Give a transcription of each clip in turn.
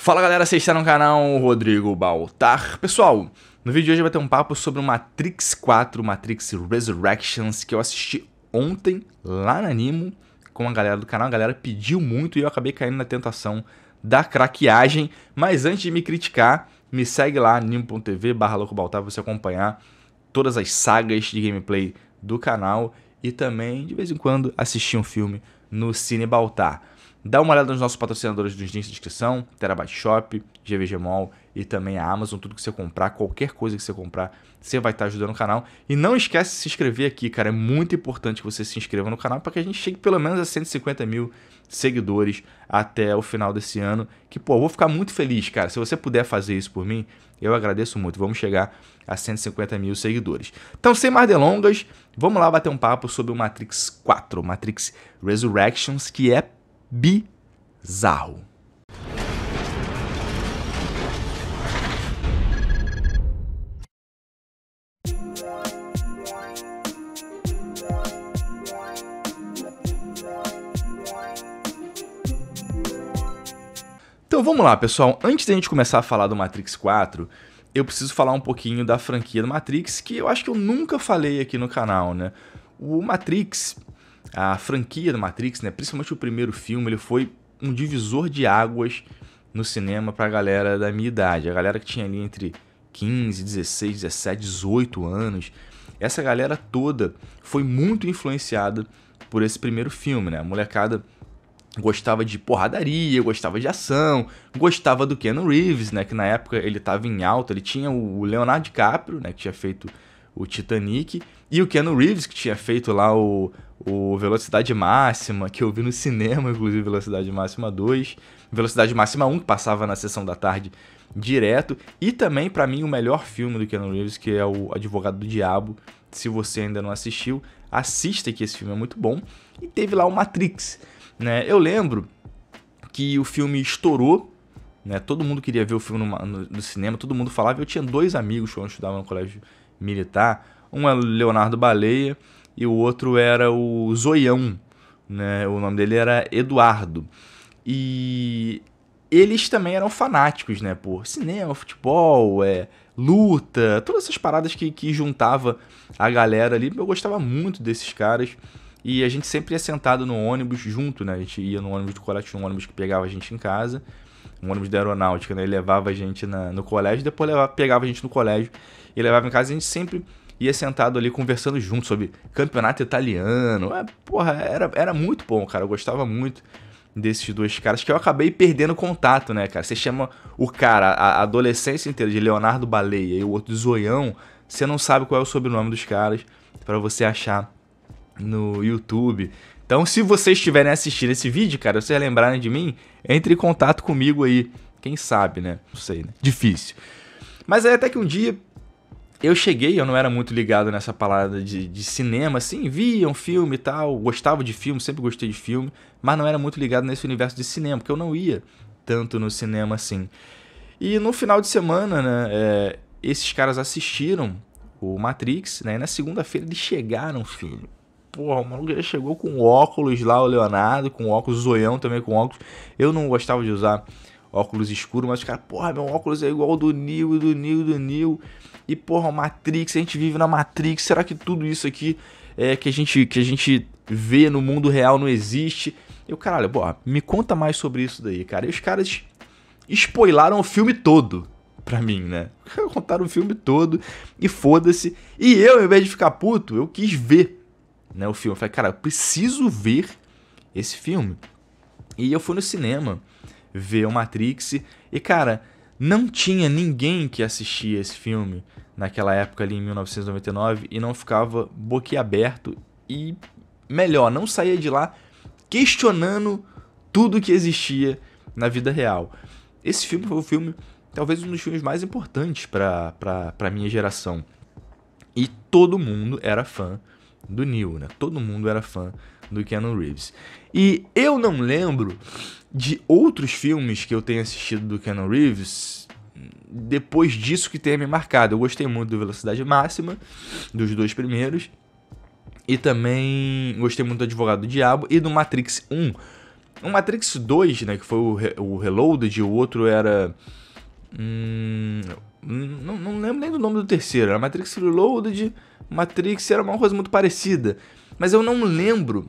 Fala galera, vocês estão no canal Rodrigo Baltar. Pessoal, no vídeo de hoje vai ter um papo sobre o Matrix 4, Matrix Resurrections, que eu assisti ontem lá na Animo com a galera do canal. A galera pediu muito e eu acabei caindo na tentação da craqueagem. Mas antes de me criticar, me segue lá, animo.tv barra Baltar pra você acompanhar todas as sagas de gameplay do canal e também, de vez em quando, assistir um filme no Cine Baltar. Dá uma olhada nos nossos patrocinadores dos links de inscrição, Terabyte Shop, GVG Mall e também a Amazon. Tudo que você comprar, qualquer coisa que você comprar, você vai estar ajudando o canal. E não esquece de se inscrever aqui, cara. É muito importante que você se inscreva no canal para que a gente chegue pelo menos a 150 mil seguidores até o final desse ano. Que, pô, eu vou ficar muito feliz, cara. Se você puder fazer isso por mim, eu agradeço muito. Vamos chegar a 150 mil seguidores. Então, sem mais delongas, vamos lá bater um papo sobre o Matrix 4, Matrix Resurrections, que é bizarro. Então vamos lá, pessoal. Antes da gente começar a falar do Matrix 4, eu preciso falar um pouquinho da franquia do Matrix, que eu acho que eu nunca falei aqui no canal, né? O Matrix, a franquia do Matrix, né, principalmente o primeiro filme, ele foi um divisor de águas no cinema para a galera da minha idade, a galera que tinha ali entre 15, 16, 17, 18 anos. Essa galera toda foi muito influenciada por esse primeiro filme, né? A molecada gostava de porradaria, gostava de ação, gostava do Keanu Reeves, né, que na época ele estava em alta, ele tinha o Leonardo DiCaprio, né, que tinha feito o Titanic, e o Keanu Reeves, que tinha feito lá o, o Velocidade Máxima, que eu vi no cinema, inclusive Velocidade Máxima 2, Velocidade Máxima 1, que passava na sessão da tarde direto, e também, para mim, o melhor filme do Keanu Reeves, que é o Advogado do Diabo, se você ainda não assistiu, assista que esse filme é muito bom, e teve lá o Matrix, né, eu lembro que o filme estourou, né, todo mundo queria ver o filme no, no, no cinema, todo mundo falava, eu tinha dois amigos quando eu estudava no colégio militar. Um é Leonardo Baleia e o outro era o Zoião, né? O nome dele era Eduardo. E eles também eram fanáticos, né? Por cinema, futebol, é, luta, todas essas paradas que, que juntava a galera ali. Eu gostava muito desses caras. E a gente sempre ia sentado no ônibus junto, né? A gente ia no ônibus do coletivo, um ônibus que pegava a gente em casa um ônibus da aeronáutica, né? Ele levava a gente na, no colégio, depois levava, pegava a gente no colégio e levava em casa. A gente sempre ia sentado ali conversando junto sobre campeonato italiano. É, porra, era, era muito bom, cara. Eu gostava muito desses dois caras que eu acabei perdendo contato, né, cara? Você chama o cara a adolescência inteira de Leonardo Baleia e o outro de Zoião, você não sabe qual é o sobrenome dos caras para você achar no YouTube. Então, se vocês estiverem assistindo esse vídeo, cara, vocês lembrarem de mim, entre em contato comigo aí. Quem sabe, né? Não sei, né? Difícil. Mas aí é, até que um dia eu cheguei, eu não era muito ligado nessa parada de, de, cinema, assim, via um filme e tal, gostava de filme, sempre gostei de filme, mas não era muito ligado nesse universo de cinema, porque eu não ia tanto no cinema assim. E no final de semana, né, é, esses caras assistiram o Matrix, né, e na segunda-feira eles chegaram, filho, porra, o maluco já chegou com óculos lá, o Leonardo, com óculos, o Zoião também com óculos. Eu não gostava de usar óculos escuros, mas os caras, porra, meu óculos é igual do Neo, do Neo, do Neo. E porra, Matrix, a gente vive na Matrix, será que tudo isso aqui é que a gente, que a gente vê no mundo real não existe? Eu, caralho, porra, me conta mais sobre isso daí, cara. E os caras spoilaram o filme todo pra mim, né? Contaram o filme todo e foda-se. E eu, ao invés de ficar puto, eu quis ver né, o filme. Eu falei, cara, eu preciso ver esse filme. E eu fui no cinema ver o Matrix e, cara, não tinha ninguém que assistia esse filme naquela época ali em 1999 e não ficava boquiaberto e, melhor, não saía de lá questionando tudo que existia na vida real. Esse filme foi o filme, talvez um dos filmes mais importantes para a minha geração. E todo mundo era fã do Neil, né? Todo mundo era fã do Keanu Reeves. E eu não lembro de outros filmes que eu tenha assistido do Keanu Reeves depois disso que tenha me marcado. Eu gostei muito do Velocidade Máxima, dos dois primeiros. E também gostei muito do Advogado do Diabo e do Matrix 1. O Matrix 2, né, que foi o, re o Reloaded, o outro era... Hum, não, não lembro nem do nome do terceiro. Era Matrix Reloaded, Matrix era uma coisa muito parecida. Mas eu não lembro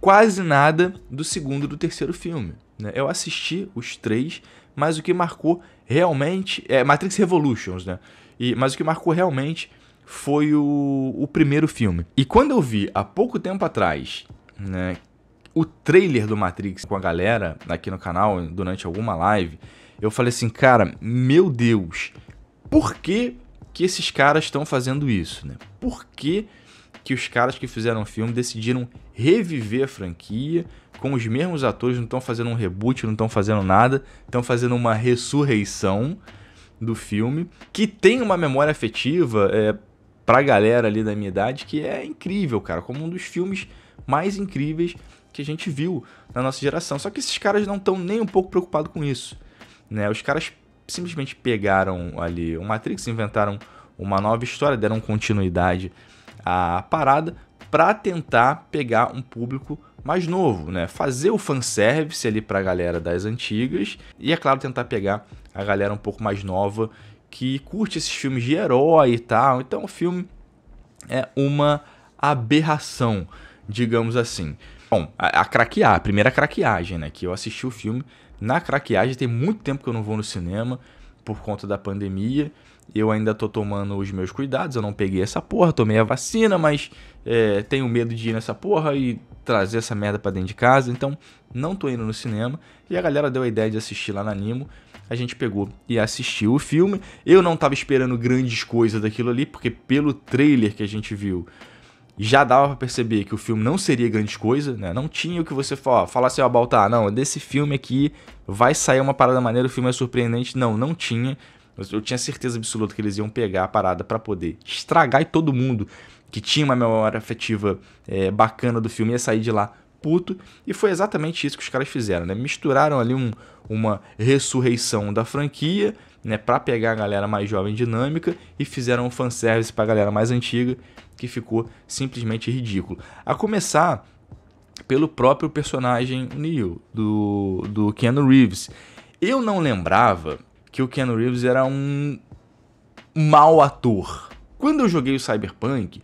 quase nada do segundo e do terceiro filme. Né? Eu assisti os três, mas o que marcou realmente. É Matrix Revolutions, né? E, mas o que marcou realmente foi o, o primeiro filme. E quando eu vi há pouco tempo atrás, né? O trailer do Matrix com a galera aqui no canal durante alguma live, eu falei assim, cara, meu Deus, por que, que esses caras estão fazendo isso, né? Por que, que os caras que fizeram o filme decidiram reviver a franquia com os mesmos atores, não estão fazendo um reboot, não estão fazendo nada, estão fazendo uma ressurreição do filme, que tem uma memória afetiva é, pra galera ali da minha idade, que é incrível, cara, como um dos filmes mais incríveis que a gente viu na nossa geração. Só que esses caras não estão nem um pouco preocupados com isso. Né? Os caras simplesmente pegaram ali o Matrix, inventaram uma nova história, deram continuidade à parada para tentar pegar um público mais novo, né? Fazer o fanservice ali para a galera das antigas e, é claro, tentar pegar a galera um pouco mais nova que curte esses filmes de herói e tal. Então o filme é uma aberração, digamos assim. Bom, a, a craquear, a primeira craqueagem, né? Que eu assisti o filme na craqueagem. Tem muito tempo que eu não vou no cinema por conta da pandemia. Eu ainda tô tomando os meus cuidados, eu não peguei essa porra, tomei a vacina, mas é, tenho medo de ir nessa porra e trazer essa merda pra dentro de casa, então não tô indo no cinema. E a galera deu a ideia de assistir lá na Nimo, a gente pegou e assistiu o filme. Eu não tava esperando grandes coisas daquilo ali, porque pelo trailer que a gente viu, já dava para perceber que o filme não seria grande coisa, né? Não tinha o que você falar, falar assim, ó, Baltar, não, desse filme aqui vai sair uma parada maneira, o filme é surpreendente. Não, não tinha. Eu tinha certeza absoluta que eles iam pegar a parada para poder estragar e todo mundo que tinha uma memória afetiva é, bacana do filme ia sair de lá puto. E foi exatamente isso que os caras fizeram, né? Misturaram ali um, uma ressurreição da franquia, né? Pra pegar a galera mais jovem dinâmica e fizeram um fanservice pra galera mais antiga que ficou simplesmente ridículo. A começar pelo próprio personagem Neo, do, do Keanu Reeves. Eu não lembrava que o Keanu Reeves era um mau ator. Quando eu joguei o Cyberpunk,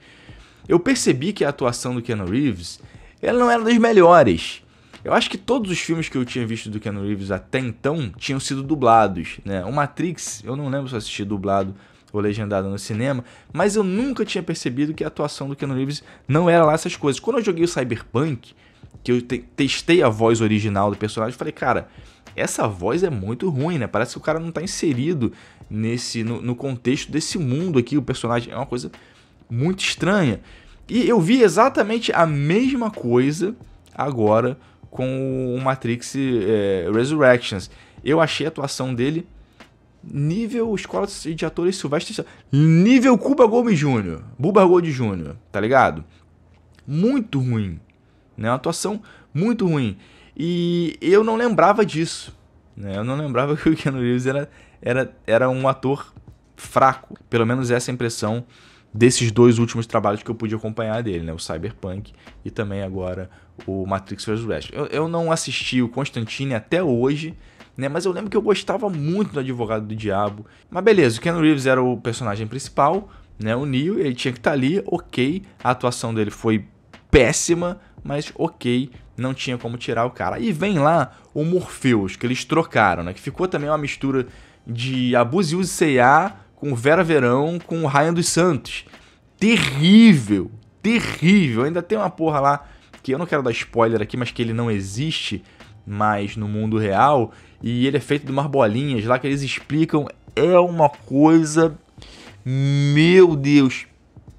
eu percebi que a atuação do Keanu Reeves ela não era das melhores. Eu acho que todos os filmes que eu tinha visto do Keanu Reeves até então tinham sido dublados, né? O Matrix, eu não lembro se eu assisti dublado ou legendado no cinema, mas eu nunca tinha percebido que a atuação do Keanu Reeves não era lá essas coisas. Quando eu joguei o Cyberpunk, que eu te testei a voz original do personagem, falei, cara, essa voz é muito ruim, né? Parece que o cara não está inserido nesse no, no, contexto desse mundo aqui, o personagem é uma coisa muito estranha. E eu vi exatamente a mesma coisa agora com o Matrix é, Resurrections. Eu achei a atuação dele Nível Escola de Atores Silvestre. Nível Cuba Gomes Jr. Buba Gold Jr., tá ligado? Muito ruim. Né? Uma atuação muito ruim. E eu não lembrava disso. Né? Eu não lembrava que o Keanu Reeves era, era, era um ator fraco. Pelo menos essa é a impressão desses dois últimos trabalhos que eu pude acompanhar dele, né? O Cyberpunk e também agora o Matrix Resurrection. Eu, eu não assisti o Constantine até hoje, né? Mas eu lembro que eu gostava muito do Advogado do Diabo. Mas beleza, o Ken Reeves era o personagem principal, né? O Neil, ele tinha que estar tá ali, ok. A atuação dele foi péssima, mas ok, não tinha como tirar o cara. E vem lá o Morpheus, que eles trocaram, né? Que ficou também uma mistura de Abuse Use C.A. com Vera Verão, com Ryan dos Santos. Terrível, terrível. Ainda tem uma porra lá que eu não quero dar spoiler aqui, mas que ele não existe mais no mundo real, e ele é feito de umas bolinhas lá que eles explicam. É uma coisa, meu Deus,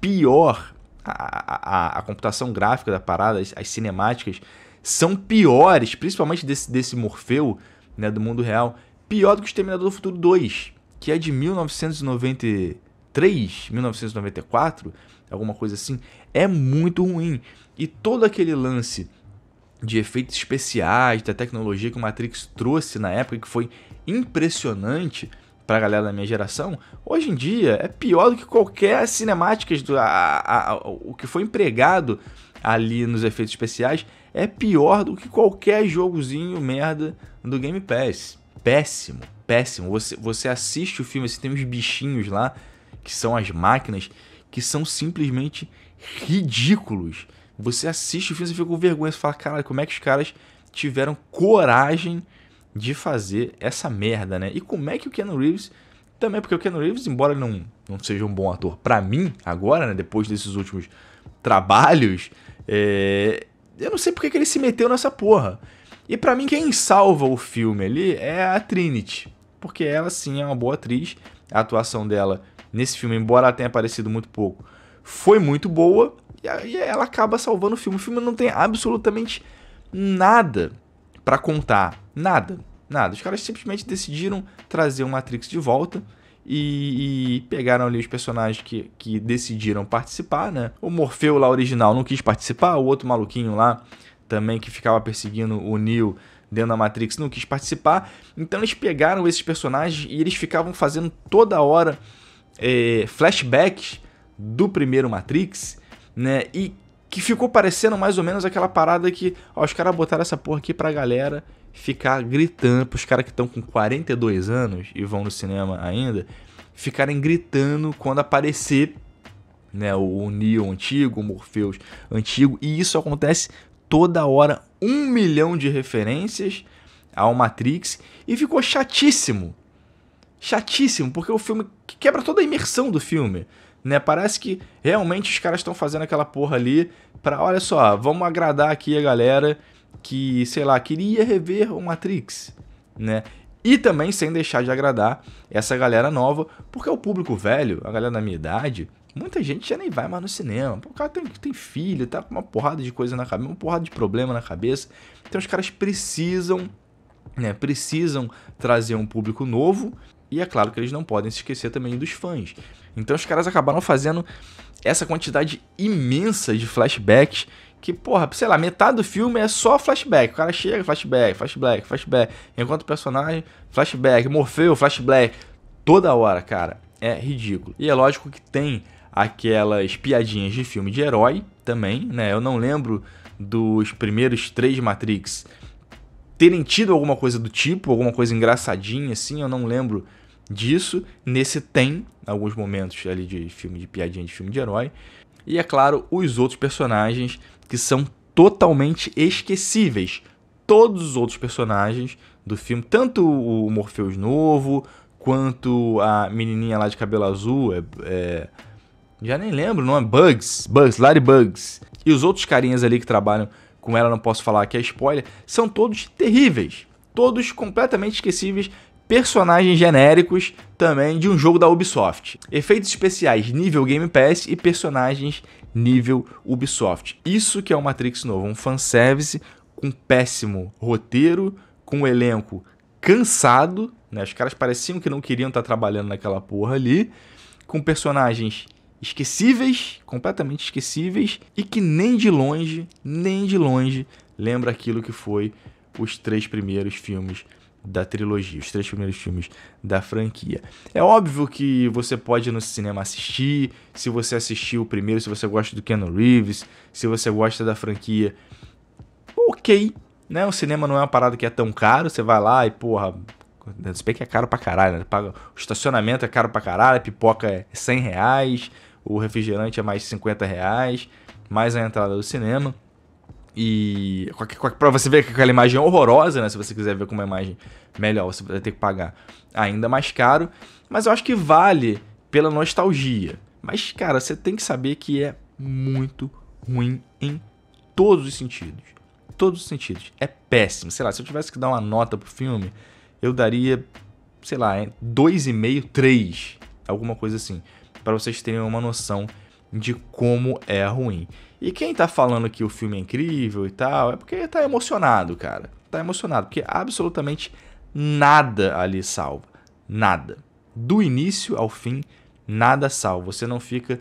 pior. A, a, a computação gráfica da parada, as, as, cinemáticas, são piores, principalmente desse, desse Morfeu, né, do mundo real, pior do que o Exterminador do Futuro 2, que é de 1993, 1994, alguma coisa assim. É muito ruim. E todo aquele lance de efeitos especiais, da tecnologia que o Matrix trouxe na época, que foi impressionante para a galera da minha geração, hoje em dia é pior do que qualquer cinemáticas do a, a, a, o que foi empregado ali nos efeitos especiais é pior do que qualquer jogozinho merda do Game Pass. Péssimo, péssimo. Você, você assiste o filme, você assim, tem uns bichinhos lá que são as máquinas que são simplesmente ridículos. Você assiste o filme e fica com vergonha. Você fala, caralho, como é que os caras tiveram coragem de fazer essa merda, né? E como é que o Keanu Reeves. Também porque o Keanu Reeves, embora ele não, não seja um bom ator para mim, agora, né? Depois desses últimos trabalhos, é... eu não sei porque que ele se meteu nessa porra. E para mim, quem salva o filme ali é a Trinity. Porque ela sim é uma boa atriz. A atuação dela nesse filme, embora ela tenha aparecido muito pouco, foi muito boa. E ela acaba salvando o filme. O filme não tem absolutamente nada para contar. Nada. Nada. Os caras simplesmente decidiram trazer o Matrix de volta. E, e, pegaram ali os personagens que, que decidiram participar, né? O Morfeu lá original não quis participar, o outro maluquinho lá também que ficava perseguindo o Neo dentro da Matrix não quis participar. Então eles pegaram esses personagens e eles ficavam fazendo toda hora é, flashbacks do primeiro Matrix né? E que ficou parecendo mais ou menos aquela parada que, ó, os caras botaram essa porra aqui pra galera ficar gritando, pros caras que estão com 42 anos e vão no cinema ainda, ficarem gritando quando aparecer, né, o Neo antigo, o Morpheus antigo, e isso acontece toda hora, um milhão de referências ao Matrix, e ficou chatíssimo, chatíssimo, porque o filme quebra toda a imersão do filme né? Parece que realmente os caras estão fazendo aquela porra ali para, olha só, vamos agradar aqui a galera que, sei lá, queria rever o Matrix, né? E também sem deixar de agradar essa galera nova, porque o público velho, a galera da minha idade, muita gente já nem vai mais no cinema. O cara tem, tem filho, tá com uma porrada de coisa na cabeça, uma porrada de problema na cabeça. Então os caras precisam, né? Precisam trazer um público novo e é claro que eles não podem se esquecer também dos fãs. Então os caras acabaram fazendo essa quantidade imensa de flashbacks que, porra, sei lá, metade do filme é só flashback. O cara chega, flashback, flashback, flashback. Enquanto o personagem, flashback. Morfeu, flashback. Toda hora, cara. É ridículo. E é lógico que tem aquelas piadinhas de filme de herói também, né? Eu não lembro dos primeiros três Matrix terem tido alguma coisa do tipo, alguma coisa engraçadinha assim, eu não lembro disso. Nesse tem alguns momentos ali de filme de piadinha, de filme de herói. E é claro, os outros personagens que são totalmente esquecíveis. Todos os outros personagens do filme, tanto o Morpheus novo, quanto a menininha lá de cabelo azul, é, é já nem lembro não é Bugs, Bugs, Larry Bugs. E os outros carinhas ali que trabalham com ela, não posso falar que é spoiler, são todos terríveis. Todos completamente esquecíveis, personagens genéricos também de um jogo da Ubisoft, efeitos especiais nível Game Pass e personagens nível Ubisoft. Isso que é o Matrix novo, um fanservice com péssimo roteiro, com um elenco cansado, né? Os caras pareciam que não queriam estar trabalhando naquela porra ali, com personagens esquecíveis, completamente esquecíveis e que nem de longe, nem de longe lembra aquilo que foi os três primeiros filmes da trilogia, os três primeiros filmes da franquia. É óbvio que você pode ir no cinema assistir, se você assistiu o primeiro, se você gosta do Keanu Reeves, se você gosta da franquia, ok, né? O cinema não é uma parada que é tão caro, você vai lá e, porra, se bem que é caro pra caralho, né? Paga, o estacionamento é caro pra caralho, a pipoca é 100 reais, o refrigerante é mais 50 reais, mais a entrada do cinema. E para você ver que aquela imagem é horrorosa, né? Se você quiser ver com uma é imagem melhor, você vai ter que pagar ainda mais caro. Mas eu acho que vale pela nostalgia. Mas, cara, você tem que saber que é muito ruim em todos os sentidos. Todos os sentidos. É péssimo. Sei lá, se eu tivesse que dar uma nota pro filme, eu daria, sei lá, 2,5, é 3. Alguma coisa assim. para vocês terem uma noção de como é ruim. E quem tá falando que o filme é incrível e tal, é porque tá emocionado, cara. Tá emocionado, porque absolutamente nada ali salva. Nada. Do início ao fim, nada salva. Você não fica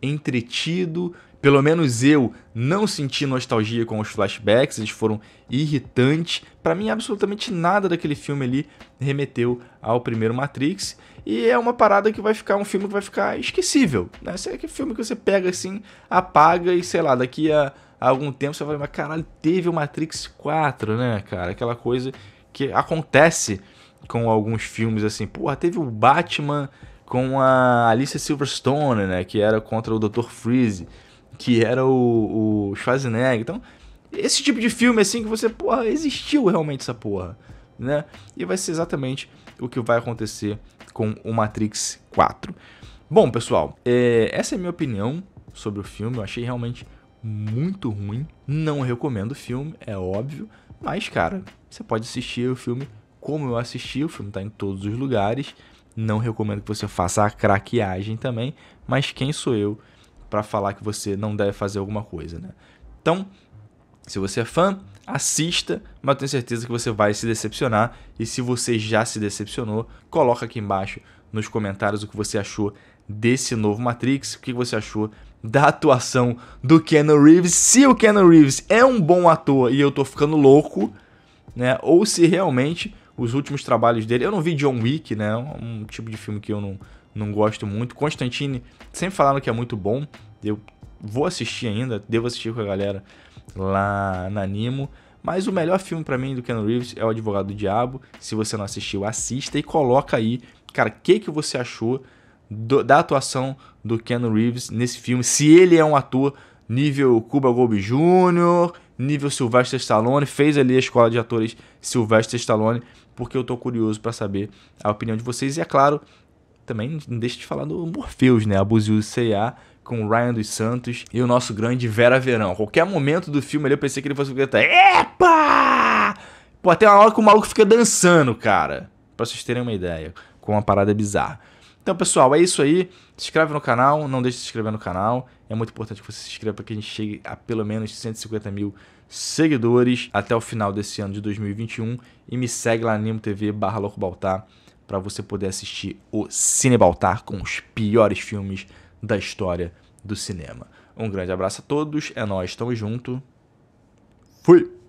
entretido, pelo menos eu não senti nostalgia com os flashbacks, eles foram irritantes. Para mim, absolutamente nada daquele filme ali remeteu ao primeiro Matrix. E é uma parada que vai ficar um filme que vai ficar esquecível. Né? Esse é aquele filme que você pega assim, apaga e sei lá, daqui a, a algum tempo você vai, mas caralho, teve o Matrix 4, né, cara? Aquela coisa que acontece com alguns filmes assim. Porra, teve o Batman com a Alicia Silverstone, né, que era contra o Dr. Freeze que era o, o Schwarzenegger. Então, esse tipo de filme assim que você, porra, existiu realmente essa porra, né? E vai ser exatamente o que vai acontecer com o Matrix 4. Bom, pessoal, é, essa é a minha opinião sobre o filme. Eu achei realmente muito ruim. Não recomendo o filme, é óbvio. Mas, cara, você pode assistir o filme como eu assisti. O filme está em todos os lugares. Não recomendo que você faça a craqueagem também. Mas quem sou eu para falar que você não deve fazer alguma coisa, né? Então, se você é fã, assista, mas eu tenho certeza que você vai se decepcionar e se você já se decepcionou, coloca aqui embaixo nos comentários o que você achou desse novo Matrix, o que você achou da atuação do Keanu Reeves, se o Keanu Reeves é um bom ator e eu tô ficando louco, né? Ou se realmente os últimos trabalhos dele, eu não vi John Wick, né? Um tipo de filme que eu não não gosto muito. Constantine, sempre falaram que é muito bom. Eu vou assistir ainda, devo assistir com a galera lá na Nimo. Mas o melhor filme para mim do Ken Reeves é O Advogado do Diabo. Se você não assistiu, assista e coloca aí, cara, o que, que você achou do, da atuação do Ken Reeves nesse filme. Se ele é um ator nível Cuba Gold Jr., nível Sylvester Stallone, fez ali a escola de atores Sylvester Stallone, porque eu tô curioso para saber a opinião de vocês. E é claro, também não deixa de falar do Morpheus, né? o C.A., com o Ryan dos Santos e o nosso grande Vera Verão. Qualquer momento do filme ali eu pensei que ele fosse gritar: Epa! Pô, até uma hora que o maluco fica dançando, cara. Pra vocês terem uma ideia, com uma parada bizarra. Então, pessoal, é isso aí. Se inscreve no canal, não deixe de se inscrever no canal. É muito importante que você se inscreva para que a gente chegue a pelo menos 150 mil seguidores até o final desse ano de 2021. E me segue lá no Nimo TV barra Louco Baltar para você poder assistir o Cinebaltar com os piores filmes da história do cinema. Um grande abraço a todos, é nós, tamo junto. Fui.